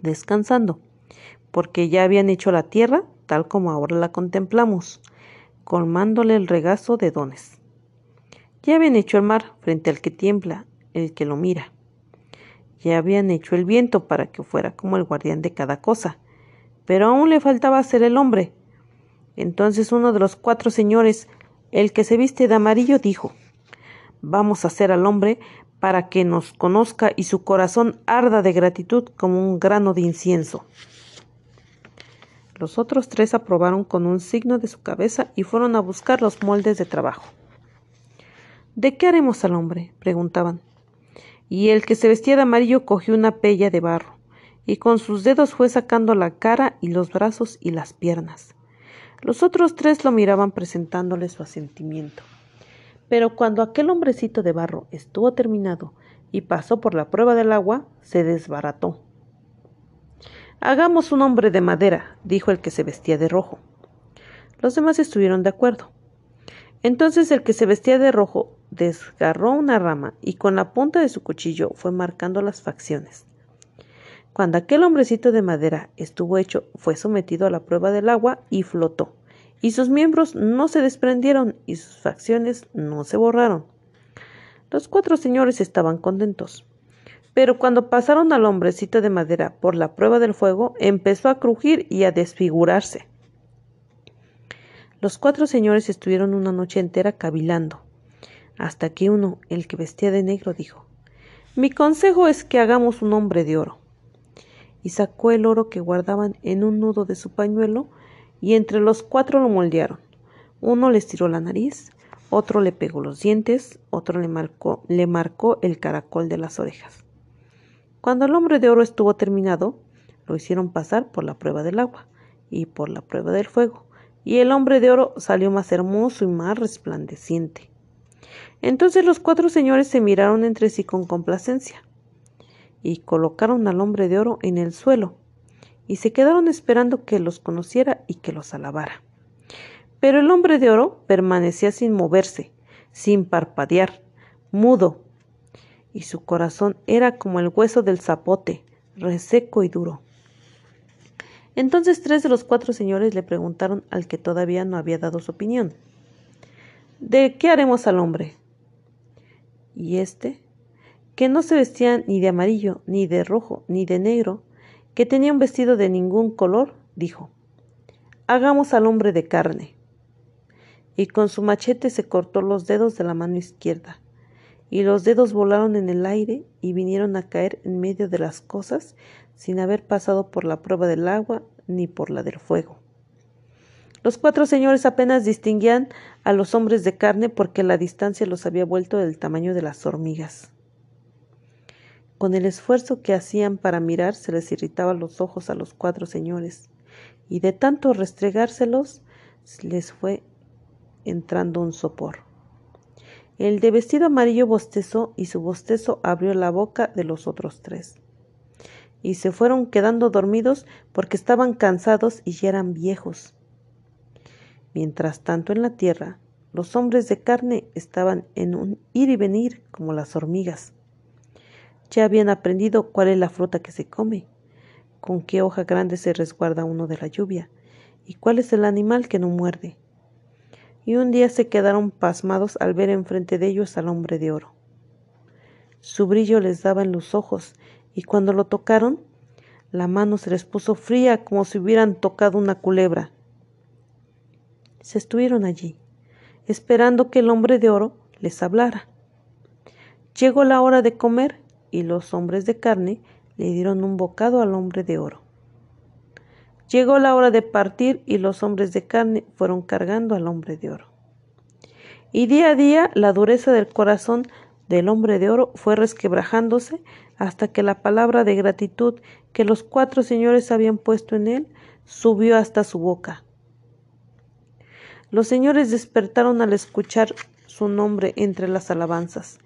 descansando, porque ya habían hecho la tierra tal como ahora la contemplamos, colmándole el regazo de dones. Ya habían hecho el mar frente al que tiembla, el que lo mira. Ya habían hecho el viento para que fuera como el guardián de cada cosa, pero aún le faltaba ser el hombre. Entonces uno de los cuatro señores el que se viste de amarillo dijo, vamos a hacer al hombre para que nos conozca y su corazón arda de gratitud como un grano de incienso. Los otros tres aprobaron con un signo de su cabeza y fueron a buscar los moldes de trabajo. ¿De qué haremos al hombre? preguntaban. Y el que se vestía de amarillo cogió una pella de barro, y con sus dedos fue sacando la cara y los brazos y las piernas. Los otros tres lo miraban presentándole su asentimiento. Pero cuando aquel hombrecito de barro estuvo terminado y pasó por la prueba del agua, se desbarató. Hagamos un hombre de madera, dijo el que se vestía de rojo. Los demás estuvieron de acuerdo. Entonces el que se vestía de rojo desgarró una rama y con la punta de su cuchillo fue marcando las facciones. Cuando aquel hombrecito de madera estuvo hecho, fue sometido a la prueba del agua y flotó. Y sus miembros no se desprendieron y sus facciones no se borraron. Los cuatro señores estaban contentos. Pero cuando pasaron al hombrecito de madera por la prueba del fuego, empezó a crujir y a desfigurarse. Los cuatro señores estuvieron una noche entera cavilando, hasta que uno, el que vestía de negro, dijo Mi consejo es que hagamos un hombre de oro y sacó el oro que guardaban en un nudo de su pañuelo, y entre los cuatro lo moldearon. Uno les tiró la nariz, otro le pegó los dientes, otro le marcó, le marcó el caracol de las orejas. Cuando el hombre de oro estuvo terminado, lo hicieron pasar por la prueba del agua y por la prueba del fuego, y el hombre de oro salió más hermoso y más resplandeciente. Entonces los cuatro señores se miraron entre sí con complacencia y colocaron al hombre de oro en el suelo, y se quedaron esperando que los conociera y que los alabara. Pero el hombre de oro permanecía sin moverse, sin parpadear, mudo, y su corazón era como el hueso del zapote, reseco y duro. Entonces tres de los cuatro señores le preguntaron al que todavía no había dado su opinión. ¿De qué haremos al hombre? Y este que no se vestían ni de amarillo, ni de rojo, ni de negro, que tenía un vestido de ningún color, dijo, Hagamos al hombre de carne. Y con su machete se cortó los dedos de la mano izquierda, y los dedos volaron en el aire y vinieron a caer en medio de las cosas sin haber pasado por la prueba del agua ni por la del fuego. Los cuatro señores apenas distinguían a los hombres de carne porque la distancia los había vuelto del tamaño de las hormigas. Con el esfuerzo que hacían para mirar se les irritaban los ojos a los cuatro señores, y de tanto restregárselos les fue entrando un sopor. El de vestido amarillo bostezó y su bostezo abrió la boca de los otros tres. Y se fueron quedando dormidos porque estaban cansados y ya eran viejos. Mientras tanto en la tierra, los hombres de carne estaban en un ir y venir como las hormigas. Ya habían aprendido cuál es la fruta que se come, con qué hoja grande se resguarda uno de la lluvia, y cuál es el animal que no muerde. Y un día se quedaron pasmados al ver enfrente de ellos al hombre de oro. Su brillo les daba en los ojos, y cuando lo tocaron, la mano se les puso fría como si hubieran tocado una culebra. Se estuvieron allí, esperando que el hombre de oro les hablara. Llegó la hora de comer y los hombres de carne le dieron un bocado al hombre de oro. Llegó la hora de partir y los hombres de carne fueron cargando al hombre de oro. Y día a día la dureza del corazón del hombre de oro fue resquebrajándose hasta que la palabra de gratitud que los cuatro señores habían puesto en él subió hasta su boca. Los señores despertaron al escuchar su nombre entre las alabanzas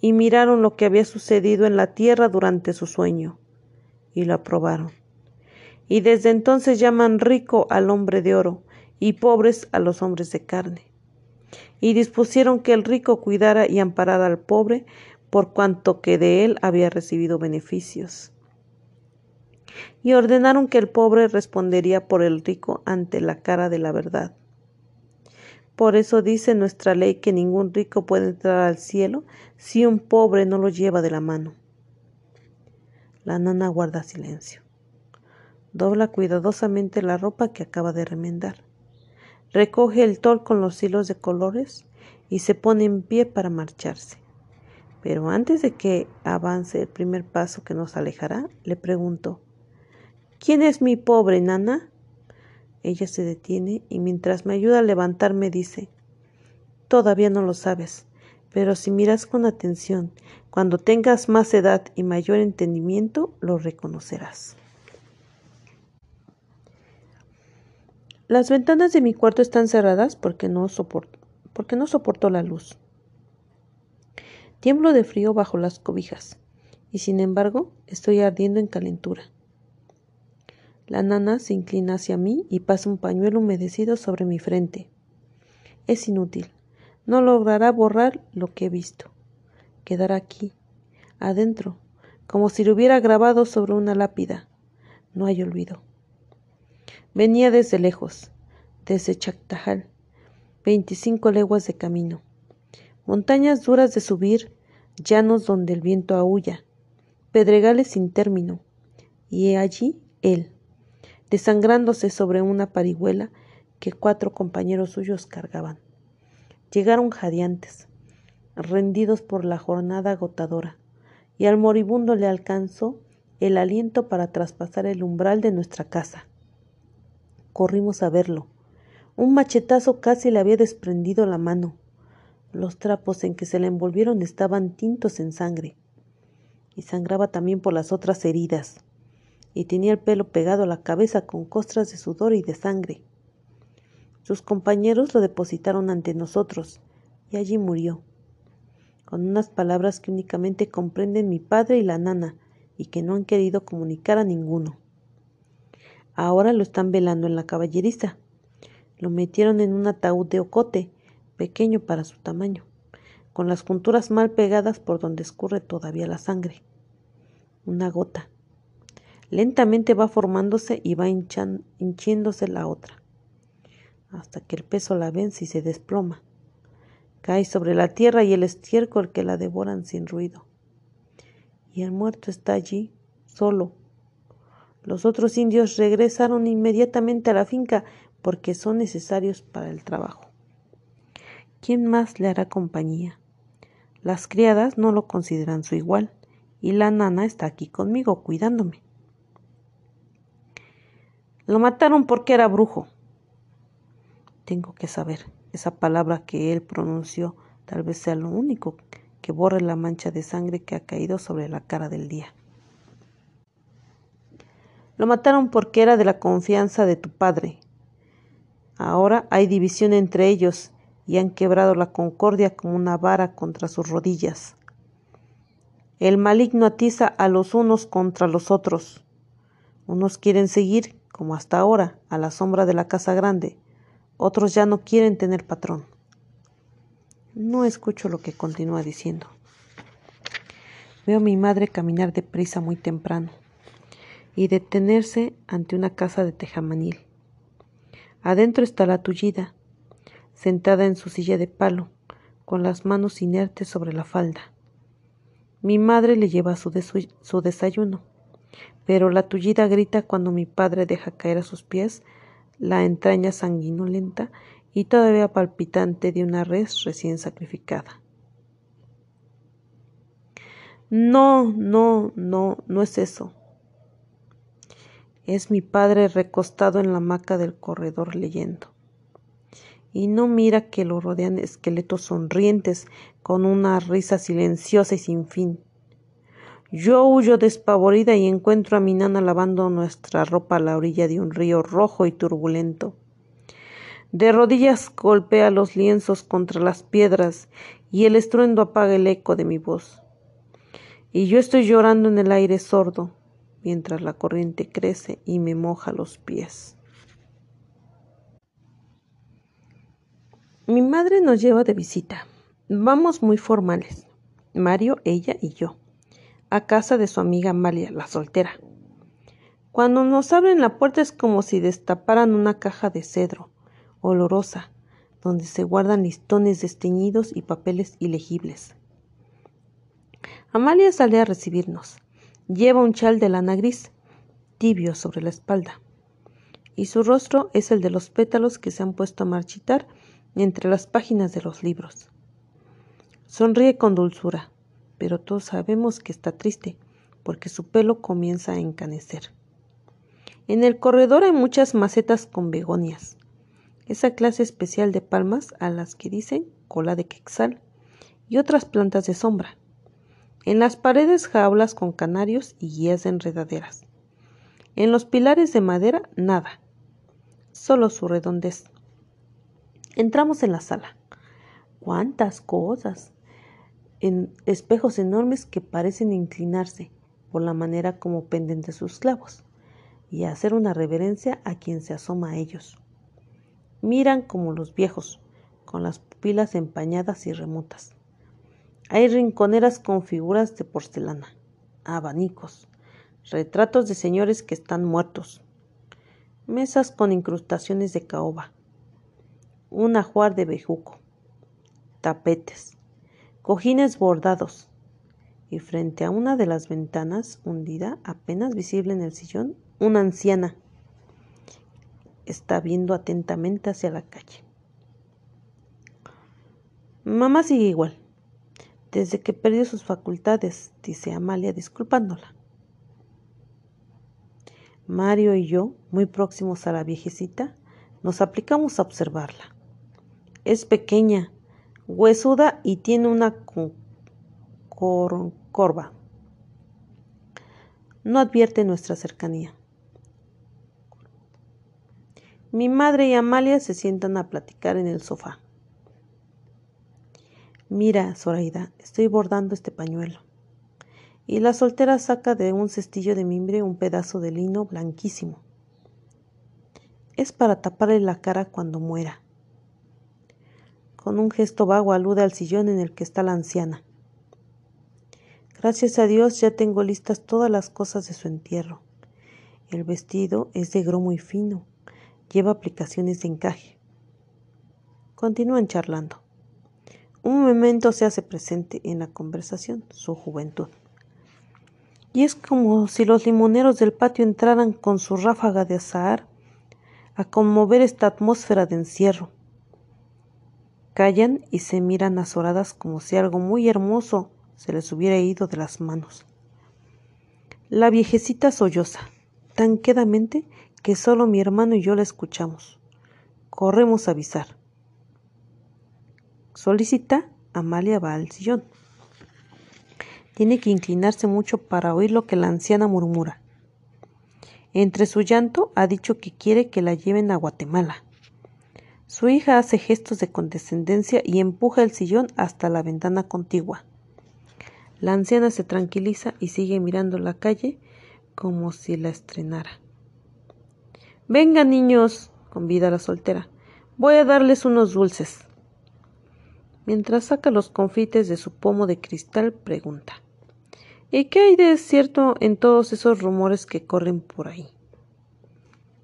y miraron lo que había sucedido en la tierra durante su sueño, y lo aprobaron. Y desde entonces llaman rico al hombre de oro, y pobres a los hombres de carne. Y dispusieron que el rico cuidara y amparara al pobre, por cuanto que de él había recibido beneficios. Y ordenaron que el pobre respondería por el rico ante la cara de la verdad, por eso dice nuestra ley que ningún rico puede entrar al cielo si un pobre no lo lleva de la mano. La nana guarda silencio. Dobla cuidadosamente la ropa que acaba de remendar. Recoge el tol con los hilos de colores y se pone en pie para marcharse. Pero antes de que avance el primer paso que nos alejará, le pregunto, ¿Quién es mi pobre nana? Ella se detiene y mientras me ayuda a levantarme dice, Todavía no lo sabes, pero si miras con atención, cuando tengas más edad y mayor entendimiento, lo reconocerás. Las ventanas de mi cuarto están cerradas porque no soporto, porque no soporto la luz. Tiemblo de frío bajo las cobijas y sin embargo estoy ardiendo en calentura. La nana se inclina hacia mí y pasa un pañuelo humedecido sobre mi frente. Es inútil. No logrará borrar lo que he visto. Quedará aquí, adentro, como si lo hubiera grabado sobre una lápida. No hay olvido. Venía desde lejos, desde Chactajal, veinticinco leguas de camino. Montañas duras de subir, llanos donde el viento aúlla, pedregales sin término. Y he allí él desangrándose sobre una parihuela que cuatro compañeros suyos cargaban. Llegaron jadeantes, rendidos por la jornada agotadora, y al moribundo le alcanzó el aliento para traspasar el umbral de nuestra casa. Corrimos a verlo. Un machetazo casi le había desprendido la mano. Los trapos en que se le envolvieron estaban tintos en sangre, y sangraba también por las otras heridas y tenía el pelo pegado a la cabeza con costras de sudor y de sangre. Sus compañeros lo depositaron ante nosotros y allí murió, con unas palabras que únicamente comprenden mi padre y la nana y que no han querido comunicar a ninguno. Ahora lo están velando en la caballeriza. Lo metieron en un ataúd de ocote, pequeño para su tamaño, con las junturas mal pegadas por donde escurre todavía la sangre. Una gota Lentamente va formándose y va hinchiéndose la otra, hasta que el peso la vence y se desploma. Cae sobre la tierra y el estiércol que la devoran sin ruido. Y el muerto está allí, solo. Los otros indios regresaron inmediatamente a la finca porque son necesarios para el trabajo. ¿Quién más le hará compañía? Las criadas no lo consideran su igual, y la nana está aquí conmigo cuidándome. Lo mataron porque era brujo. Tengo que saber, esa palabra que él pronunció tal vez sea lo único que borre la mancha de sangre que ha caído sobre la cara del día. Lo mataron porque era de la confianza de tu padre. Ahora hay división entre ellos y han quebrado la concordia como una vara contra sus rodillas. El maligno atiza a los unos contra los otros. Unos quieren seguir como hasta ahora, a la sombra de la casa grande. Otros ya no quieren tener patrón. No escucho lo que continúa diciendo. Veo a mi madre caminar deprisa muy temprano y detenerse ante una casa de tejamanil. Adentro está la tullida, sentada en su silla de palo, con las manos inertes sobre la falda. Mi madre le lleva su, su desayuno pero la tullida grita cuando mi padre deja caer a sus pies la entraña sanguinolenta y todavía palpitante de una res recién sacrificada. No, no, no, no es eso. Es mi padre recostado en la hamaca del corredor leyendo. Y no mira que lo rodean esqueletos sonrientes con una risa silenciosa y sin fin. Yo huyo despavorida y encuentro a mi nana lavando nuestra ropa a la orilla de un río rojo y turbulento. De rodillas golpea los lienzos contra las piedras y el estruendo apaga el eco de mi voz. Y yo estoy llorando en el aire sordo mientras la corriente crece y me moja los pies. Mi madre nos lleva de visita. Vamos muy formales, Mario, ella y yo a casa de su amiga Amalia, la soltera. Cuando nos abren la puerta es como si destaparan una caja de cedro, olorosa, donde se guardan listones desteñidos y papeles ilegibles. Amalia sale a recibirnos. Lleva un chal de lana gris, tibio sobre la espalda, y su rostro es el de los pétalos que se han puesto a marchitar entre las páginas de los libros. Sonríe con dulzura pero todos sabemos que está triste, porque su pelo comienza a encanecer. En el corredor hay muchas macetas con begonias, esa clase especial de palmas a las que dicen cola de quexal, y otras plantas de sombra. En las paredes jaulas con canarios y guías de enredaderas. En los pilares de madera nada, solo su redondez. Entramos en la sala. ¡Cuántas cosas! en espejos enormes que parecen inclinarse por la manera como penden de sus clavos y hacer una reverencia a quien se asoma a ellos. Miran como los viejos, con las pupilas empañadas y remotas. Hay rinconeras con figuras de porcelana, abanicos, retratos de señores que están muertos, mesas con incrustaciones de caoba, un ajuar de bejuco, tapetes, cojines bordados. Y frente a una de las ventanas hundida, apenas visible en el sillón, una anciana está viendo atentamente hacia la calle. Mamá sigue igual, desde que perdió sus facultades, dice Amalia disculpándola. Mario y yo, muy próximos a la viejecita, nos aplicamos a observarla. Es pequeña, huesuda y tiene una corva. No advierte nuestra cercanía. Mi madre y Amalia se sientan a platicar en el sofá. Mira, Zoraida, estoy bordando este pañuelo. Y la soltera saca de un cestillo de mimbre un pedazo de lino blanquísimo. Es para taparle la cara cuando muera. Con un gesto vago alude al sillón en el que está la anciana. Gracias a Dios ya tengo listas todas las cosas de su entierro. El vestido es de gromo muy fino. Lleva aplicaciones de encaje. Continúan charlando. Un momento se hace presente en la conversación su juventud. Y es como si los limoneros del patio entraran con su ráfaga de azahar a conmover esta atmósfera de encierro Callan y se miran azoradas como si algo muy hermoso se les hubiera ido de las manos. La viejecita solloza, tan quedamente que solo mi hermano y yo la escuchamos. Corremos a avisar. Solicita, Amalia va al sillón. Tiene que inclinarse mucho para oír lo que la anciana murmura. Entre su llanto ha dicho que quiere que la lleven a Guatemala. Su hija hace gestos de condescendencia y empuja el sillón hasta la ventana contigua. La anciana se tranquiliza y sigue mirando la calle como si la estrenara. Venga, niños, convida la soltera. Voy a darles unos dulces. Mientras saca los confites de su pomo de cristal, pregunta. ¿Y qué hay de cierto en todos esos rumores que corren por ahí?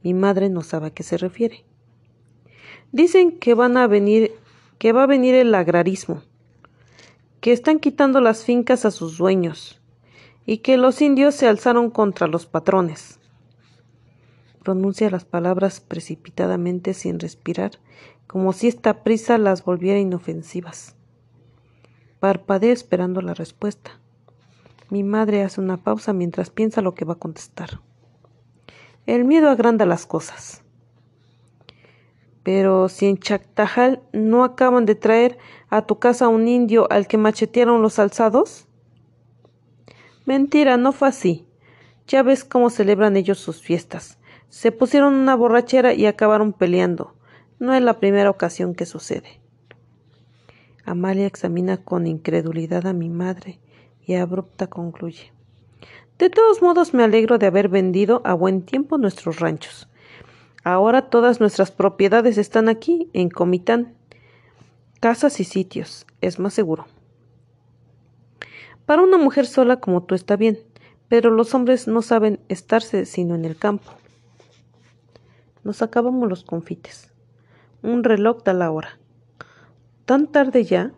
Mi madre no sabe a qué se refiere. Dicen que van a venir, que va a venir el agrarismo, que están quitando las fincas a sus dueños y que los indios se alzaron contra los patrones. Pronuncia las palabras precipitadamente sin respirar, como si esta prisa las volviera inofensivas. Parpadea esperando la respuesta. Mi madre hace una pausa mientras piensa lo que va a contestar. El miedo agranda las cosas. Pero si en Chactajal no acaban de traer a tu casa un indio al que machetearon los alzados. Mentira, no fue así. Ya ves cómo celebran ellos sus fiestas. Se pusieron una borrachera y acabaron peleando. No es la primera ocasión que sucede. Amalia examina con incredulidad a mi madre y abrupta concluye. De todos modos me alegro de haber vendido a buen tiempo nuestros ranchos. Ahora todas nuestras propiedades están aquí, en Comitán. Casas y sitios, es más seguro. Para una mujer sola como tú está bien, pero los hombres no saben estarse sino en el campo. Nos acabamos los confites. Un reloj da la hora. Tan tarde ya,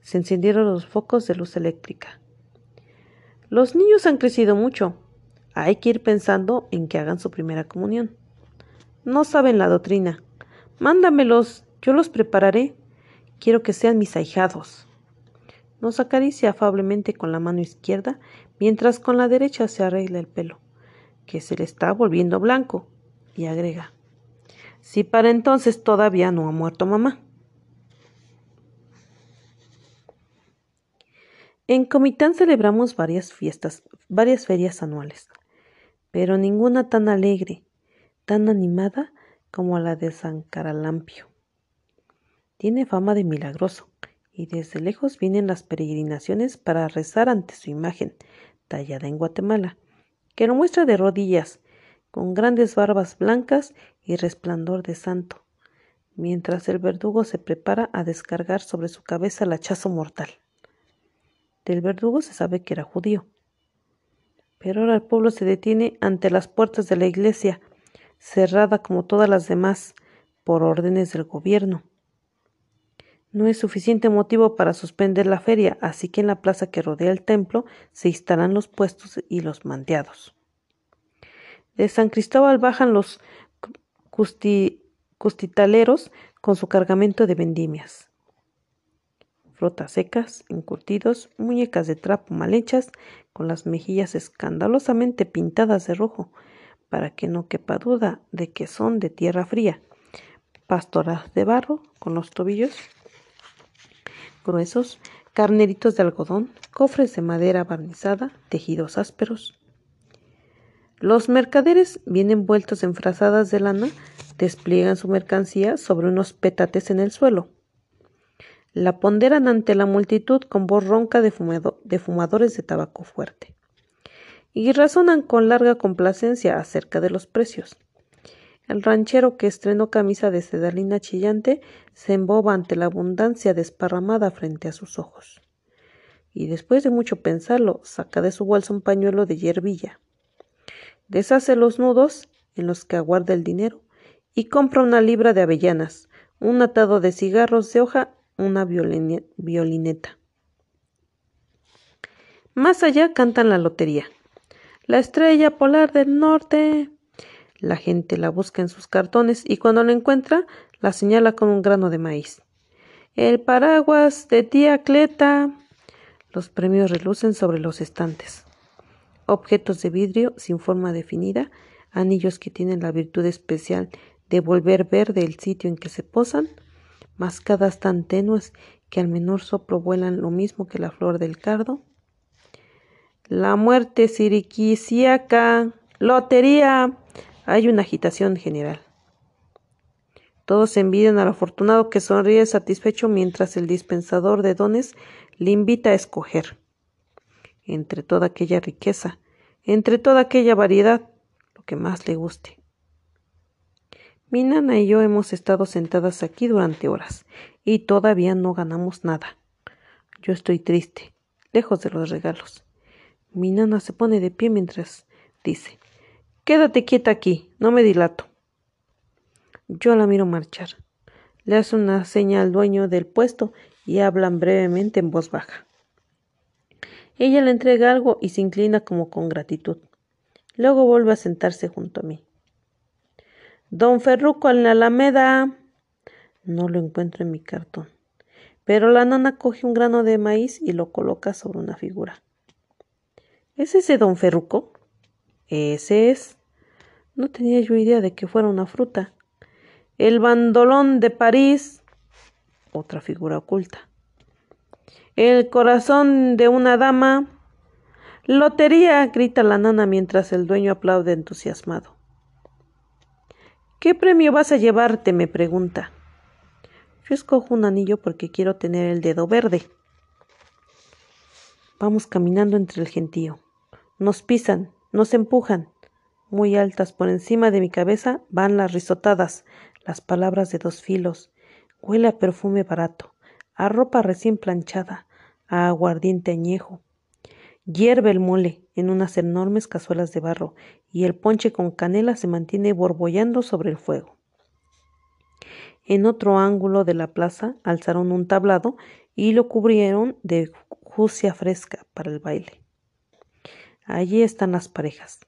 se encendieron los focos de luz eléctrica. Los niños han crecido mucho. Hay que ir pensando en que hagan su primera comunión. No saben la doctrina. Mándamelos, yo los prepararé. Quiero que sean mis ahijados. Nos acaricia afablemente con la mano izquierda, mientras con la derecha se arregla el pelo, que se le está volviendo blanco, y agrega, si para entonces todavía no ha muerto mamá. En Comitán celebramos varias fiestas, varias ferias anuales, pero ninguna tan alegre, tan animada como la de San Caralampio. Tiene fama de milagroso, y desde lejos vienen las peregrinaciones para rezar ante su imagen, tallada en Guatemala, que lo muestra de rodillas, con grandes barbas blancas y resplandor de santo, mientras el verdugo se prepara a descargar sobre su cabeza el hachazo mortal. Del verdugo se sabe que era judío. Pero ahora el pueblo se detiene ante las puertas de la iglesia, cerrada como todas las demás, por órdenes del gobierno. No es suficiente motivo para suspender la feria, así que en la plaza que rodea el templo se instalan los puestos y los mandeados. De San Cristóbal bajan los custitaleros con su cargamento de vendimias. Frutas secas, encurtidos, muñecas de trapo mal hechas, con las mejillas escandalosamente pintadas de rojo, para que no quepa duda de que son de tierra fría, pastoras de barro con los tobillos gruesos, carneritos de algodón, cofres de madera barnizada, tejidos ásperos. Los mercaderes, bien envueltos en frazadas de lana, despliegan su mercancía sobre unos petates en el suelo. La ponderan ante la multitud con voz ronca de, de fumadores de tabaco fuerte y razonan con larga complacencia acerca de los precios. El ranchero que estrenó camisa de sedalina chillante se emboba ante la abundancia desparramada frente a sus ojos. Y después de mucho pensarlo, saca de su bolsa un pañuelo de hierbilla. Deshace los nudos en los que aguarda el dinero y compra una libra de avellanas, un atado de cigarros de hoja, una violineta. Más allá cantan la lotería la estrella polar del norte. La gente la busca en sus cartones y cuando la encuentra la señala con un grano de maíz. El paraguas de tía Cleta. Los premios relucen sobre los estantes. Objetos de vidrio sin forma definida, anillos que tienen la virtud especial de volver verde el sitio en que se posan, mascadas tan tenues que al menor soplo vuelan lo mismo que la flor del cardo, la muerte siriquisiaca. Lotería. Hay una agitación general. Todos envidian al afortunado que sonríe satisfecho mientras el dispensador de dones le invita a escoger. Entre toda aquella riqueza, entre toda aquella variedad, lo que más le guste. Mi nana y yo hemos estado sentadas aquí durante horas y todavía no ganamos nada. Yo estoy triste, lejos de los regalos. Mi nana se pone de pie mientras dice, Quédate quieta aquí, no me dilato. Yo la miro marchar. Le hace una señal al dueño del puesto y hablan brevemente en voz baja. Ella le entrega algo y se inclina como con gratitud. Luego vuelve a sentarse junto a mí. Don Ferruco en la Alameda. No lo encuentro en mi cartón. Pero la nana coge un grano de maíz y lo coloca sobre una figura. ¿Es ese don Ferruco? Ese es. No tenía yo idea de que fuera una fruta. El bandolón de París. Otra figura oculta. El corazón de una dama. Lotería, grita la nana mientras el dueño aplaude entusiasmado. ¿Qué premio vas a llevarte? me pregunta. Yo escojo un anillo porque quiero tener el dedo verde. Vamos caminando entre el gentío. Nos pisan, nos empujan. Muy altas por encima de mi cabeza van las risotadas, las palabras de dos filos. Huele a perfume barato, a ropa recién planchada, a aguardiente añejo. Hierve el mole en unas enormes cazuelas de barro y el ponche con canela se mantiene borbollando sobre el fuego. En otro ángulo de la plaza alzaron un tablado y lo cubrieron de jucia fresca para el baile. Allí están las parejas,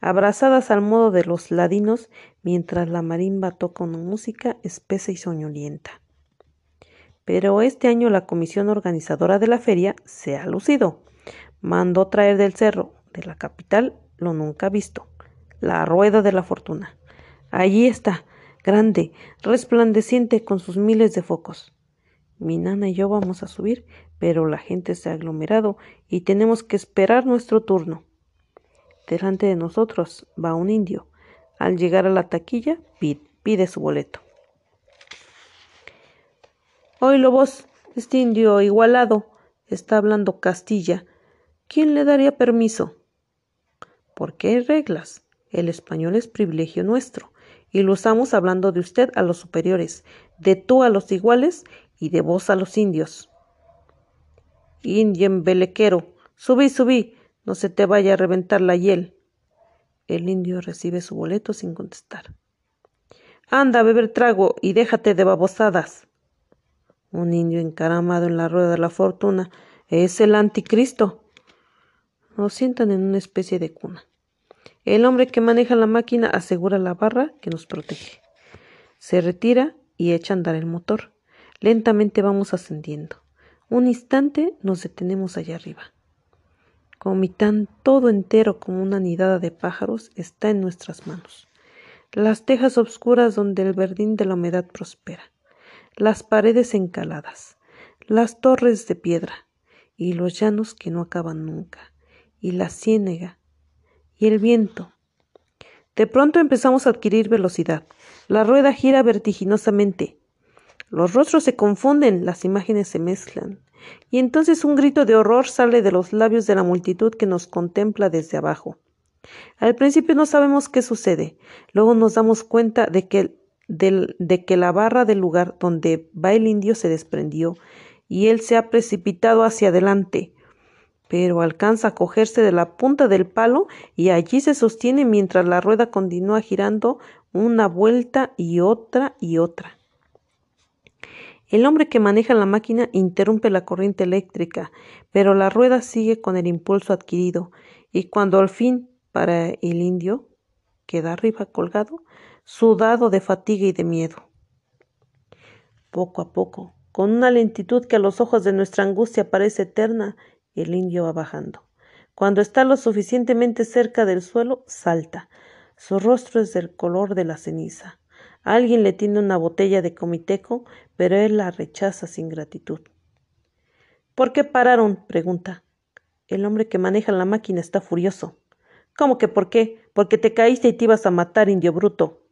abrazadas al modo de los ladinos, mientras la marimba toca una música espesa y soñolienta. Pero este año la comisión organizadora de la feria se ha lucido. Mandó traer del cerro, de la capital, lo nunca visto, la rueda de la fortuna. Allí está, grande, resplandeciente con sus miles de focos. Mi nana y yo vamos a subir, pero la gente se ha aglomerado y tenemos que esperar nuestro turno. Delante de nosotros va un indio. Al llegar a la taquilla, pide, su boleto. Hoy vos! este indio igualado está hablando Castilla. ¿Quién le daría permiso? Porque hay reglas. El español es privilegio nuestro y lo usamos hablando de usted a los superiores, de tú a los iguales y de vos a los indios belequero, Subí, subí. No se te vaya a reventar la hiel. El indio recibe su boleto sin contestar. Anda a beber trago y déjate de babosadas. Un indio encaramado en la rueda de la fortuna es el anticristo. Nos sientan en una especie de cuna. El hombre que maneja la máquina asegura la barra que nos protege. Se retira y echa a andar el motor. Lentamente vamos ascendiendo. Un instante nos detenemos allá arriba. Comitán todo entero como una nidada de pájaros está en nuestras manos. Las tejas obscuras donde el verdín de la humedad prospera. Las paredes encaladas. Las torres de piedra. Y los llanos que no acaban nunca. Y la ciénega. Y el viento. De pronto empezamos a adquirir velocidad. La rueda gira vertiginosamente. Los rostros se confunden, las imágenes se mezclan. Y entonces un grito de horror sale de los labios de la multitud que nos contempla desde abajo. Al principio no sabemos qué sucede, luego nos damos cuenta de que, que la barra del lugar donde va el indio se desprendió y él se ha precipitado hacia adelante, pero alcanza a cogerse de la punta del palo y allí se sostiene mientras la rueda continúa girando una vuelta y otra y otra. El hombre que maneja la máquina interrumpe la corriente eléctrica, pero la rueda sigue con el impulso adquirido, y cuando al fin, para el indio, queda arriba colgado, sudado de fatiga y de miedo. Poco a poco, con una lentitud que a los ojos de nuestra angustia parece eterna, el indio va bajando. Cuando está lo suficientemente cerca del suelo, salta. Su rostro es del color de la ceniza. Alguien le tiende una botella de comiteco, pero él la rechaza sin gratitud. ¿Por qué pararon? pregunta. El hombre que maneja la máquina está furioso. ¿Cómo que por qué? Porque te caíste y te ibas a matar, indio bruto.